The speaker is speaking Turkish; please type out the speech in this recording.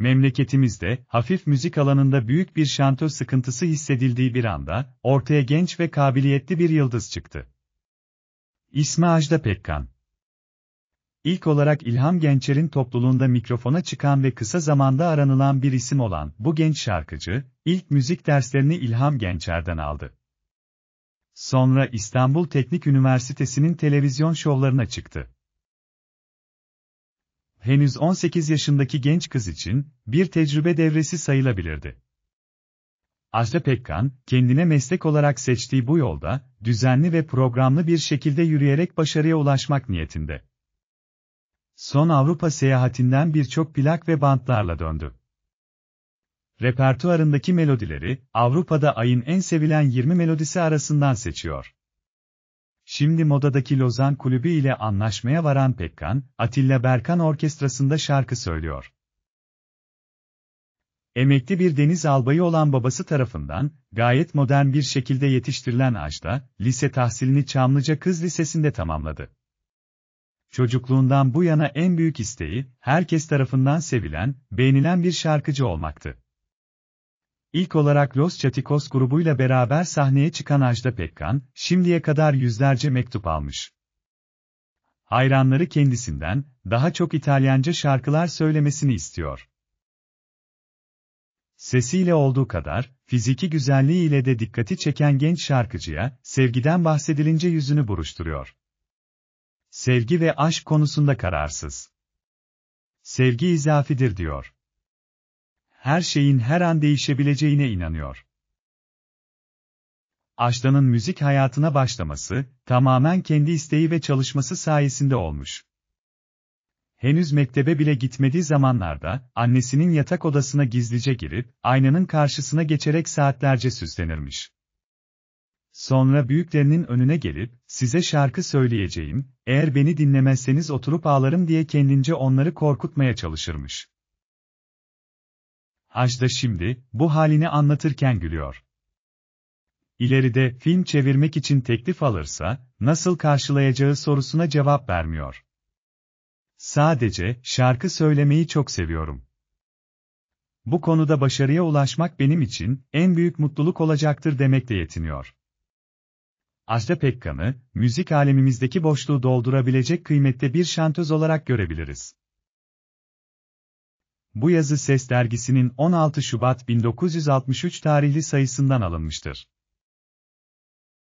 memleketimizde hafif müzik alanında büyük bir şantör sıkıntısı hissedildiği bir anda ortaya genç ve kabiliyetli bir yıldız çıktı. İsmi Ajda Pekkan. İlk olarak İlham Gençer'in topluluğunda mikrofona çıkan ve kısa zamanda aranılan bir isim olan bu genç şarkıcı, ilk müzik derslerini İlham Gençer'den aldı. Sonra İstanbul Teknik Üniversitesi'nin televizyon şovlarına çıktı henüz 18 yaşındaki genç kız için bir tecrübe devresi sayılabilirdi. Ajda Pekkan, kendine meslek olarak seçtiği bu yolda, düzenli ve programlı bir şekilde yürüyerek başarıya ulaşmak niyetinde. Son Avrupa seyahatinden birçok plak ve bantlarla döndü. Repertuarındaki melodileri, Avrupa'da ayın en sevilen 20 melodisi arasından seçiyor. Şimdi modadaki Lozan Kulübü ile anlaşmaya varan Pekkan, Atilla Berkan orkestrasında şarkı söylüyor. Emekli bir deniz albayı olan babası tarafından, gayet modern bir şekilde yetiştirilen Ajda, lise tahsilini Çamlıca Kız Lisesi'nde tamamladı. Çocukluğundan bu yana en büyük isteği, herkes tarafından sevilen, beğenilen bir şarkıcı olmaktı. İlk olarak Los Chaticos grubuyla beraber sahneye çıkan Ajda Pekkan, şimdiye kadar yüzlerce mektup almış. Hayranları kendisinden, daha çok İtalyanca şarkılar söylemesini istiyor. Sesiyle olduğu kadar, fiziki güzelliğiyle de dikkati çeken genç şarkıcıya, sevgiden bahsedilince yüzünü buruşturuyor. Sevgi ve aşk konusunda kararsız. Sevgi izafidir diyor her şeyin her an değişebileceğine inanıyor. Ajda'nın müzik hayatına başlaması, tamamen kendi isteği ve çalışması sayesinde olmuş. Henüz mektebe bile gitmediği zamanlarda, annesinin yatak odasına gizlice girip, aynanın karşısına geçerek saatlerce süslenirmiş. Sonra büyüklerinin önüne gelip, size şarkı söyleyeceğim, eğer beni dinlemezseniz oturup ağlarım diye kendince onları korkutmaya çalışırmış. Ajda şimdi, bu halini anlatırken gülüyor. İleride film çevirmek için teklif alırsa, nasıl karşılayacağı sorusuna cevap vermiyor. Sadece, şarkı söylemeyi çok seviyorum. Bu konuda başarıya ulaşmak benim için, en büyük mutluluk olacaktır demekle yetiniyor. Ajda Pekkan'ı, müzik alemimizdeki boşluğu doldurabilecek kıymette bir şantöz olarak görebiliriz. Bu yazı Ses dergisinin 16 Şubat 1963 tarihli sayısından alınmıştır.